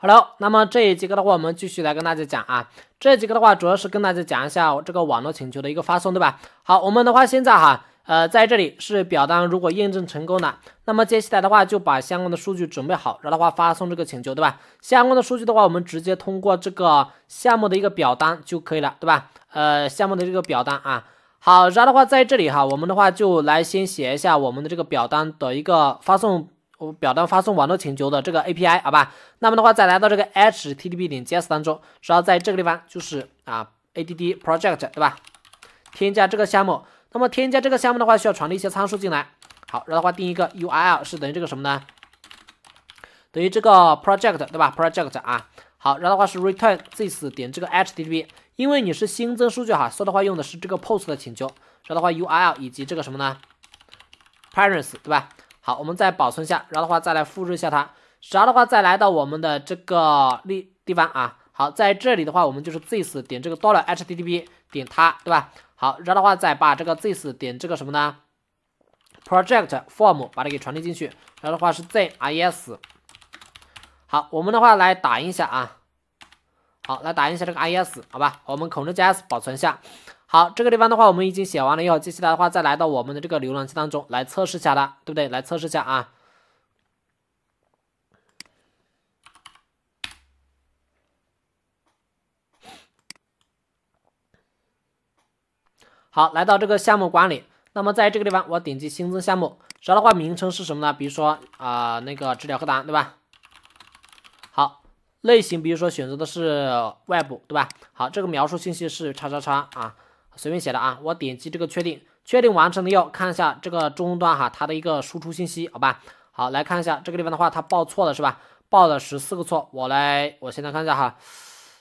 好 e 那么这一节课的话，我们继续来跟大家讲啊。这节课的话，主要是跟大家讲一下我这个网络请求的一个发送，对吧？好，我们的话现在哈，呃，在这里是表单，如果验证成功了，那么接下来的话就把相关的数据准备好，然后的话发送这个请求，对吧？相关的数据的话，我们直接通过这个项目的一个表单就可以了，对吧？呃，项目的这个表单啊，好，然后的话在这里哈，我们的话就来先写一下我们的这个表单的一个发送。我表单发送网络请求的这个 API 好吧？那么的话，再来到这个 HTTP 点 JS 当中，然后在这个地方就是啊，ADD Project 对吧？添加这个项目。那么添加这个项目的话，需要传递一些参数进来。好，然后的话，定一个 URL 是等于这个什么呢？等于这个 Project 对吧？Project 啊。好，然后的话是 Return This 点这个 HTTP，因为你是新增数据哈，所以的话用的是这个 POST 的请求。然后的话，URL 以及这个什么呢？Parents 对吧？好，我们再保存下，然后的话再来复制一下它，然后的话再来到我们的这个地地方啊。好，在这里的话，我们就是 this 点这个 dollar http 点它，对吧？好，然后的话再把这个 this 点这个什么呢？project form 把它给传递进去，然后的话是 z i s is。好，我们的话来打印一下啊。好，来打印一下这个 is 好吧？我们 c Ctrl 加 s 保存下。好，这个地方的话，我们已经写完了以后，接下来的话，再来到我们的这个浏览器当中来测试一下了，对不对？来测试一下啊。好，来到这个项目管理，那么在这个地方，我点击新增项目，然后的话，名称是什么呢？比如说啊，那个治疗课堂，对吧？好，类型比如说选择的是 Web，对吧？好，这个描述信息是叉叉叉啊。随便写的啊，我点击这个确定，确定完成了后，看一下这个终端哈，它的一个输出信息，好吧，好来看一下这个地方的话，它报错了是吧？报了十四个错，我来，我现在看一下哈，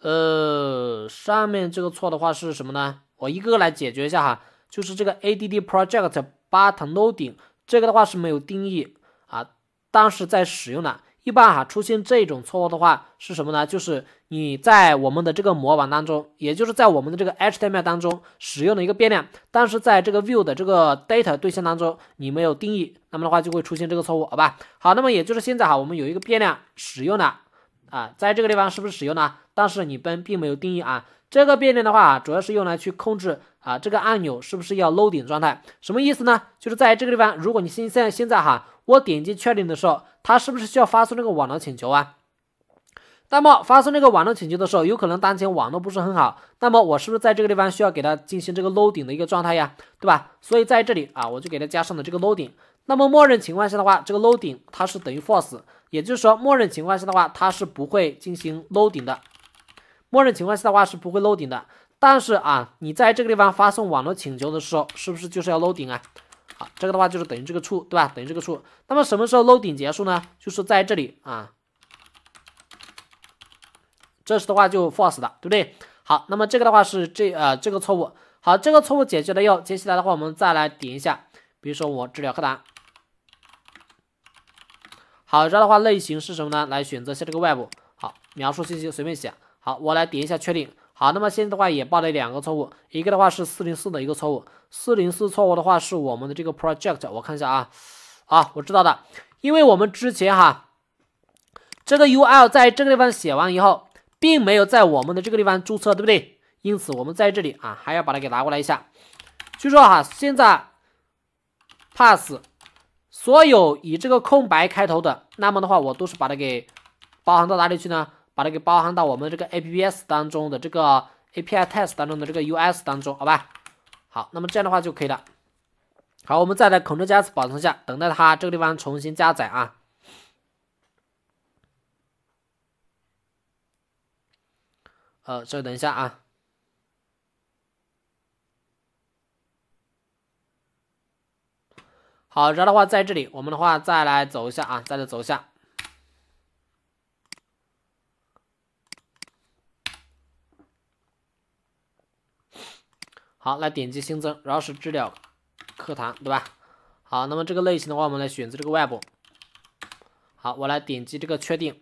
呃，上面这个错的话是什么呢？我一个个来解决一下哈，就是这个 add project button loading 这个的话是没有定义啊，但是在使用的。一般哈出现这种错误的话是什么呢？就是你在我们的这个模板当中，也就是在我们的这个 HTML 当中使用了一个变量，但是在这个 View 的这个 Data 对象当中你没有定义，那么的话就会出现这个错误，好吧？好，那么也就是现在哈我们有一个变量使用了啊，在这个地方是不是使用了？但是你们并没有定义啊，这个变量的话主要是用来去控制。啊，这个按钮是不是要 loading 状态？什么意思呢？就是在这个地方，如果你现在现在哈，我点击确定的时候，它是不是需要发送这个网络请求啊？那么发送这个网络请求的时候，有可能当前网络不是很好，那么我是不是在这个地方需要给它进行这个 loading 的一个状态呀？对吧？所以在这里啊，我就给它加上了这个 loading。那么默认情况下的话，这个 loading 它是等于 false，也就是说默认情况下的话，它是不会进行 loading 的。默认情况下的话是不会 loading 的。但是啊，你在这个地方发送网络请求的时候，是不是就是要 n 顶啊？好，这个的话就是等于这个处，对吧？等于这个处。那么什么时候 n 顶结束呢？就是在这里啊。这时的话就 false 的，对不对？好，那么这个的话是这呃这个错误。好，这个错误解决了以后，接下来的话我们再来点一下，比如说我治疗课堂。好，这样的话类型是什么呢？来选择一下这个 web。好，描述信息随便写。好，我来点一下确定。好，那么现在的话也报了两个错误，一个的话是404的一个错误，404错误的话是我们的这个 project，我看一下啊，啊，我知道的，因为我们之前哈，这个 u l 在这个地方写完以后，并没有在我们的这个地方注册，对不对？因此我们在这里啊，还要把它给拿过来一下，就说哈，现在 pass 所有以这个空白开头的，那么的话我都是把它给包含到哪里去呢？把它给包含到我们这个 A P P S 当中的这个 A P I test 当中的这个 U S 当中，好吧？好，那么这样的话就可以了。好，我们再来 Ctrl 加 S 保存一下，等待它这个地方重新加载啊。呃，稍等一下啊。好，然后的话在这里，我们的话再来走一下啊，再来走一下。好，来点击新增，然后是知了课堂，对吧？好，那么这个类型的话，我们来选择这个 Web。好，我来点击这个确定。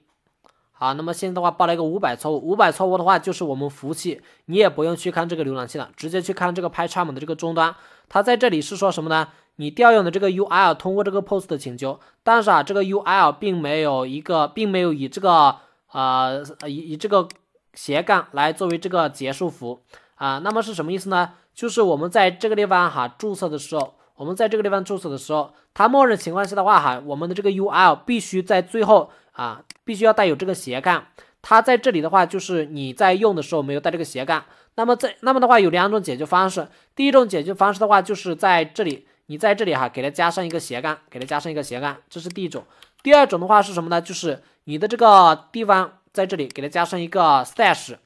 好，那么现在的话报了一个五百错误，五百错误的话就是我们服务器，你也不用去看这个浏览器了，直接去看这个 Python 的这个终端，它在这里是说什么呢？你调用的这个 URL 通过这个 POST 的请求，但是啊，这个 URL 并没有一个，并没有以这个啊，以以这个斜杠来作为这个结束符啊，那么是什么意思呢？就是我们在这个地方哈注册的时候，我们在这个地方注册的时候，它默认情况下的话哈，我们的这个 URL 必须在最后啊，必须要带有这个斜杠。它在这里的话，就是你在用的时候没有带这个斜杠。那么在那么的话有两种解决方式，第一种解决方式的话就是在这里，你在这里哈给它加上一个斜杠，给它加上一个斜杠，这是第一种。第二种的话是什么呢？就是你的这个地方在这里给它加上一个 slash，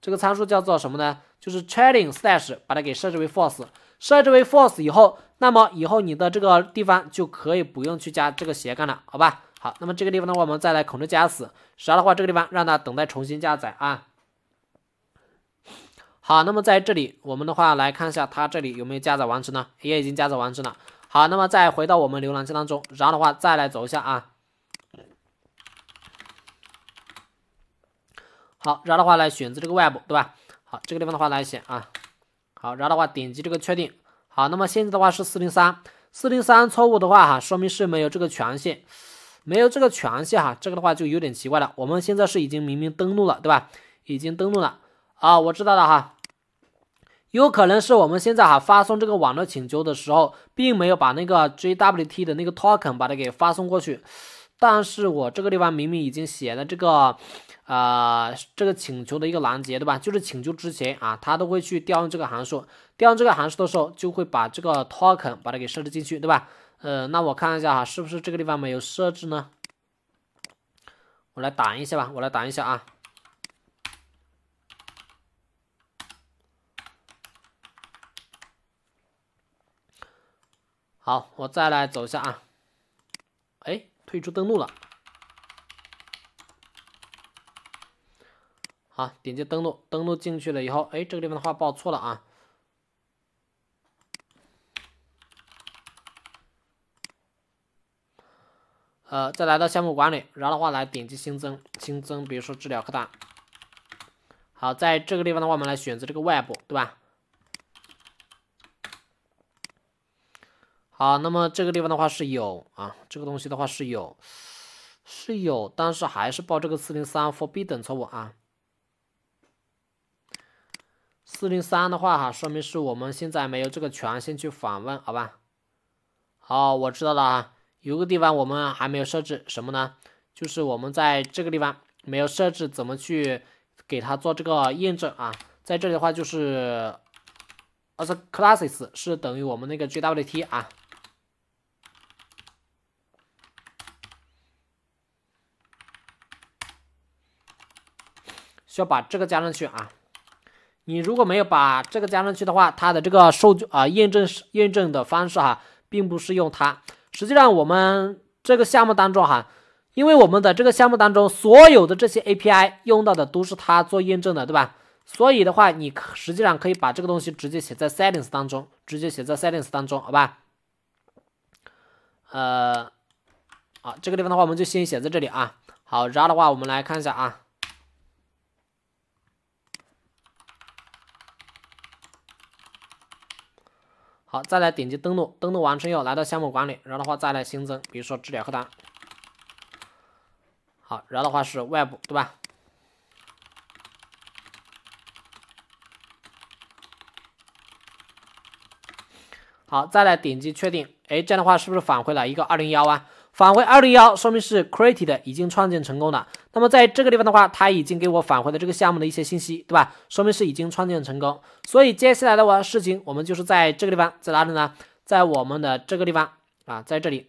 这个参数叫做什么呢？就是 Trading Stash，把它给设置为 false，设置为 false 以后，那么以后你的这个地方就可以不用去加这个斜杠了，好吧？好，那么这个地方的话，我们再来 Ctrl 加 S，然后的话，这个地方让它等待重新加载啊。好，那么在这里，我们的话来看一下它这里有没有加载完成呢？也已经加载完成了。好，那么再回到我们浏览器当中，然后的话再来走一下啊。好，然后的话来选择这个 Web，对吧？好，这个地方的话来写啊。好，然后的话点击这个确定。好，那么现在的话是403，403错误的话哈，说明是没有这个权限，没有这个权限哈。这个的话就有点奇怪了。我们现在是已经明明登录了，对吧？已经登录了啊，我知道了哈。有可能是我们现在哈发送这个网络请求的时候，并没有把那个 JWT 的那个 token 把它给发送过去。但是我这个地方明明已经写了这个。啊，这个请求的一个拦截，对吧？就是请求之前啊，它都会去调用这个函数。调用这个函数的时候，就会把这个 token 把它给设置进去，对吧？呃，那我看一下哈，是不是这个地方没有设置呢？我来打一下吧，我来打一下啊。好，我再来走一下啊。哎，退出登录了。好，点击登录，登录进去了以后，哎，这个地方的话报错了啊。呃，再来到项目管理，然后的话来点击新增，新增，比如说治疗科单。好，在这个地方的话，我们来选择这个 Web，对吧？好，那么这个地方的话是有啊，这个东西的话是有，是有，但是还是报这个403 Forbidden 错误啊。四零三的话，哈，说明是我们现在没有这个权限去访问，好吧？好，我知道了啊。有个地方我们还没有设置什么呢？就是我们在这个地方没有设置怎么去给他做这个验证啊？在这里的话，就是 a s classes 是等于我们那个 JWT 啊，需要把这个加上去啊。你如果没有把这个加上去的话，它的这个受啊验证验证的方式哈，并不是用它。实际上，我们这个项目当中哈，因为我们的这个项目当中所有的这些 API 用到的都是它做验证的，对吧？所以的话，你实际上可以把这个东西直接写在 settings 当中，直接写在 settings 当中，好吧？呃，好，这个地方的话，我们就先写在这里啊。好，然后的话，我们来看一下啊。好，再来点击登录，登录完成以后，来到项目管理，然后的话再来新增，比如说治疗核单。好，然后的话是 Web 对吧？好，再来点击确定，哎，这样的话是不是返回了一个二零幺啊？返回二零幺，说明是 created 已经创建成功了。那么在这个地方的话，它已经给我返回了这个项目的一些信息，对吧？说明是已经创建成功。所以接下来的话，事情我们就是在这个地方，在哪里呢？在我们的这个地方啊，在这里，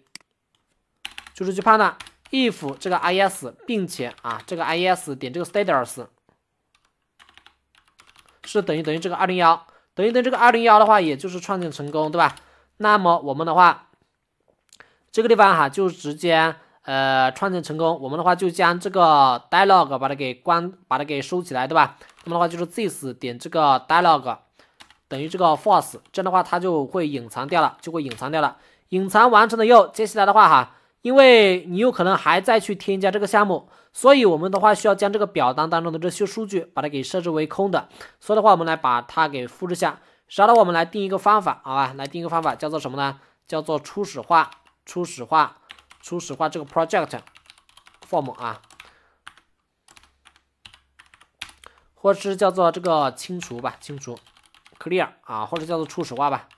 就是去判断 if 这个 is，并且啊，这个 is 点这个 status 是等于等于这个二零幺，等于等于这个二零幺的话，也就是创建成功，对吧？那么我们的话。这个地方哈就直接呃创建成功，我们的话就将这个 dialog 把它给关，把它给收起来，对吧？那么的话就是 this 点这个 dialog 等于这个 false，这样的话它就会隐藏掉了，就会隐藏掉了。隐藏完成了以后，接下来的话哈，因为你有可能还在去添加这个项目，所以我们的话需要将这个表单当中的这些数据把它给设置为空的。所以的话我们来把它给复制下，然后我们来定一个方法，好吧？来定一个方法叫做什么呢？叫做初始化。初始化，初始化这个 project form 啊，或是叫做这个清除吧，清除 clear 啊，或者叫做初始化吧。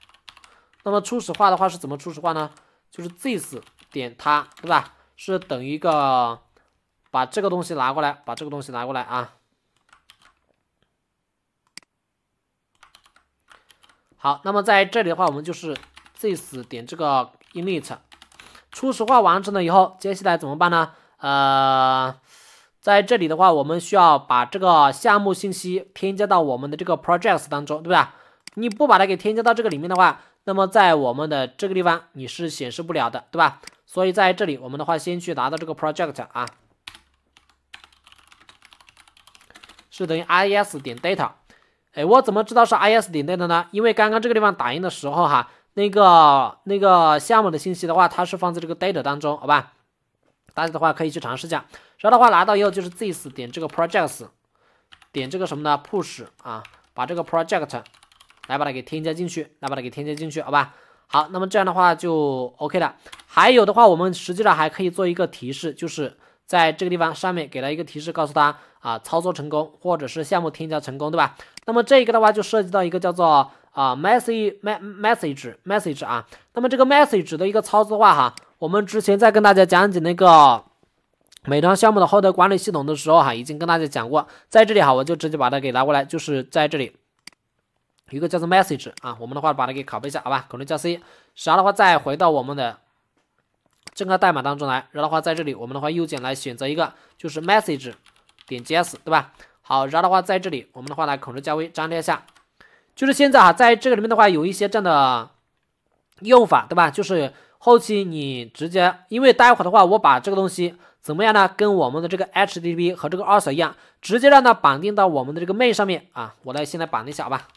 那么初始化的话是怎么初始化呢？就是 this 点它，对吧？是等于一个把这个东西拿过来，把这个东西拿过来啊。好，那么在这里的话，我们就是 this 点这个 init。初始化完成了以后，接下来怎么办呢？呃，在这里的话，我们需要把这个项目信息添加到我们的这个 projects 当中，对吧？你不把它给添加到这个里面的话，那么在我们的这个地方你是显示不了的，对吧？所以在这里，我们的话先去拿到这个 project 啊，是等于 i s 点 data。哎，我怎么知道是 i s 点 data 呢？因为刚刚这个地方打印的时候哈。那个那个项目的信息的话，它是放在这个 data 当中，好吧？大家的话可以去尝试一下。然后的话拿到以后，就是 this 点这个 projects，点这个什么呢？push 啊，把这个 project 来把它给添加进去，来把它给添加进去，好吧？好，那么这样的话就 OK 了。还有的话，我们实际上还可以做一个提示，就是在这个地方上面给了一个提示，告诉他啊，操作成功，或者是项目添加成功，对吧？那么这个的话就涉及到一个叫做。啊，message，message，message 啊，那么这个 message 的一个操作话哈，我们之前在跟大家讲解那个美团项目的后台管理系统的时候哈，已经跟大家讲过，在这里哈，我就直接把它给拿过来，就是在这里，一个叫做 message 啊，我们的话把它给拷贝一下，好吧，Ctrl 加 C，然后的话再回到我们的这个代码当中来，然后的话在这里，我们的话右键来选择一个就是 message 点 js 对吧？好，然后的话在这里，我们的话来 Ctrl 加 V 粘贴一下。就是现在啊，在这个里面的话，有一些这样的用法，对吧？就是后期你直接，因为待会儿的话，我把这个东西怎么样呢？跟我们的这个 HDP 和这个二手一样，直接让它绑定到我们的这个 main 上面啊！我来现在绑定一下吧。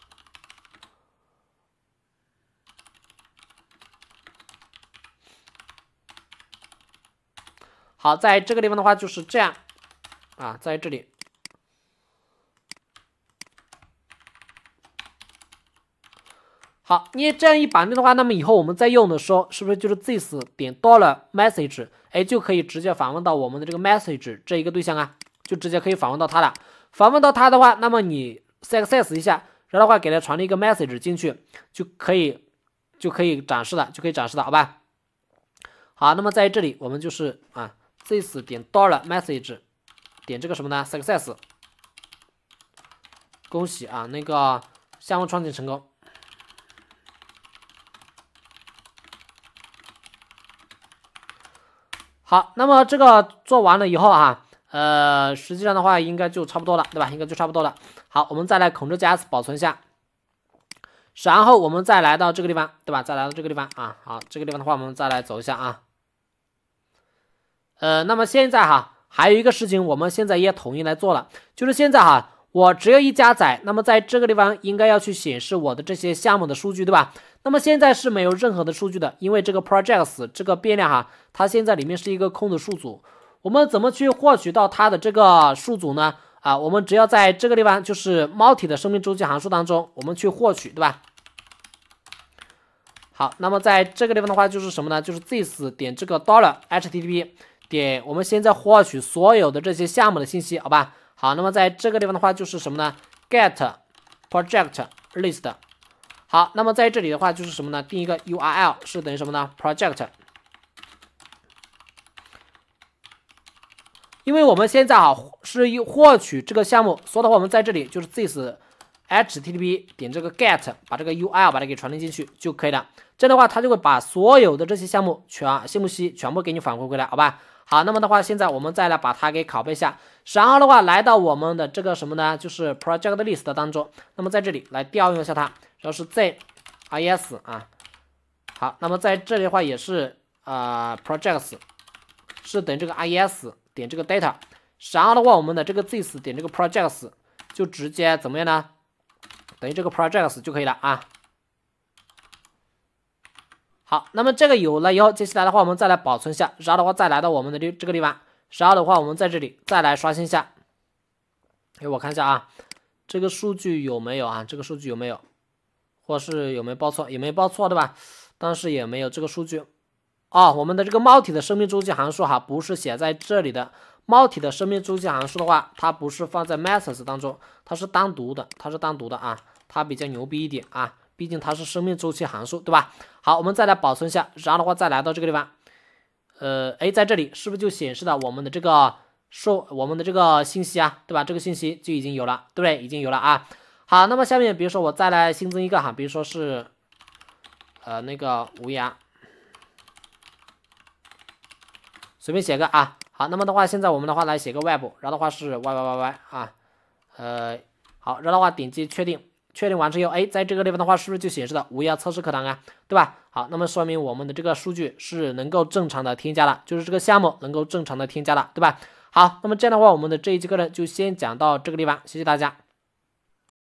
好，在这个地方的话就是这样啊，在这里。好，你这样一绑定的话，那么以后我们再用的时候，是不是就是 this 点 dollar message，哎，就可以直接访问到我们的这个 message 这一个对象啊，就直接可以访问到它了。访问到它的话，那么你 success 一下，然后的话给它传了一个 message 进去，就可以，就可以展示了，就可以展示了，好吧？好，那么在这里我们就是啊，this 点 dollar message 点这个什么呢？success，恭喜啊，那个项目创建成功。好，那么这个做完了以后哈，呃，实际上的话应该就差不多了，对吧？应该就差不多了。好，我们再来 Ctrl 加 S 保存一下，然后我们再来到这个地方，对吧？再来到这个地方啊。好，这个地方的话我们再来走一下啊。呃，那么现在哈，还有一个事情，我们现在也统一来做了，就是现在哈。我只有一加载，那么在这个地方应该要去显示我的这些项目的数据，对吧？那么现在是没有任何的数据的，因为这个 projects 这个变量哈，它现在里面是一个空的数组。我们怎么去获取到它的这个数组呢？啊，我们只要在这个地方，就是 multi 的生命周期函数当中，我们去获取，对吧？好，那么在这个地方的话，就是什么呢？就是 this 点这个 dollar http 点，我们现在获取所有的这些项目的信息，好吧？好，那么在这个地方的话就是什么呢？get project list。好，那么在这里的话就是什么呢？定一个 URL 是等于什么呢？project，因为我们现在啊是获取这个项目，所以的话我们在这里就是 this。http 点这个 get 把这个 url 把它给传递进去就可以了，这样的话它就会把所有的这些项目全，信目息全部给你返回回来，好吧？好，那么的话，现在我们再来把它给拷贝一下，然后的话，来到我们的这个什么呢？就是 project list 当中，那么在这里来调用一下它，然后是 z i s 啊，好，那么在这里的话也是啊 projects，是等这个 i s 点这个 data，然后的话，我们的这个 z 点这个 projects 就直接怎么样呢？等于这个 projects 就可以了啊。好，那么这个有了以后，接下来的话，我们再来保存一下。然后的话，再来到我们的这这个地方。然后的话，我们在这里再来刷新一下。哎，我看一下啊，这个数据有没有啊？这个数据有没有？或是有没有报错？有没有报错？对吧？但是也没有这个数据啊。我们的这个猫体的生命周期函数哈，不是写在这里的。帽体的生命周期函数的话，它不是放在 methods 当中，它是单独的，它是单独的啊，它比较牛逼一点啊，毕竟它是生命周期函数，对吧？好，我们再来保存一下，然后的话再来到这个地方，呃，哎，在这里是不是就显示了我们的这个受我们的这个信息啊，对吧？这个信息就已经有了，对不对？已经有了啊。好，那么下面比如说我再来新增一个哈，比如说是，呃，那个无涯。随便写个啊。好，那么的话，现在我们的话来写个 web，然后的话是 y y y y 啊，呃，好，然后的话点击确定，确定完之后，哎，在这个地方的话是不是就显示的无忧测试课堂啊，对吧？好，那么说明我们的这个数据是能够正常的添加了，就是这个项目能够正常的添加了，对吧？好，那么这样的话，我们的这一节课呢，就先讲到这个地方，谢谢大家。